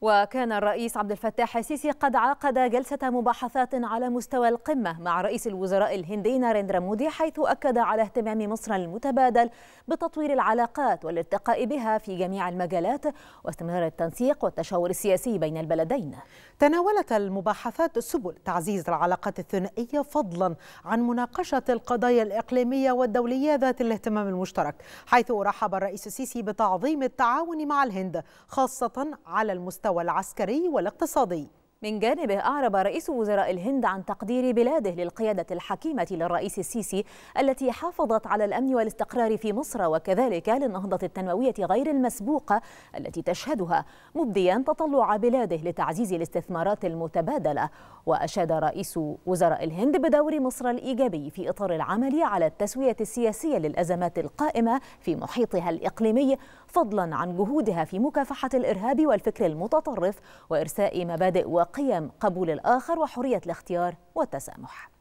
وكان الرئيس عبد الفتاح السيسي قد عقد جلسة مباحثات على مستوى القمة مع رئيس الوزراء الهندي ناريندرا مودي حيث أكد على اهتمام مصر المتبادل بتطوير العلاقات والارتقاء بها في جميع المجالات واستمرار التنسيق والتشاور السياسي بين البلدين. تناولت المباحثات سبل تعزيز العلاقات الثنائية فضلا عن مناقشة القضايا الإقليمية والدولية ذات الاهتمام المشترك حيث رحب الرئيس السيسي بتعظيم التعاون مع الهند خاصة على المستوى المستوى العسكري والاقتصادي من جانبه أعرب رئيس وزراء الهند عن تقدير بلاده للقيادة الحكيمة للرئيس السيسي التي حافظت على الأمن والاستقرار في مصر وكذلك للنهضة التنموية غير المسبوقة التي تشهدها مبديا تطلع بلاده لتعزيز الاستثمارات المتبادلة وأشاد رئيس وزراء الهند بدور مصر الإيجابي في إطار العمل على التسوية السياسية للأزمات القائمة في محيطها الإقليمي فضلا عن جهودها في مكافحة الإرهاب والفكر المتطرف وإرساء مبادئ قيم قبول الآخر وحرية الاختيار والتسامح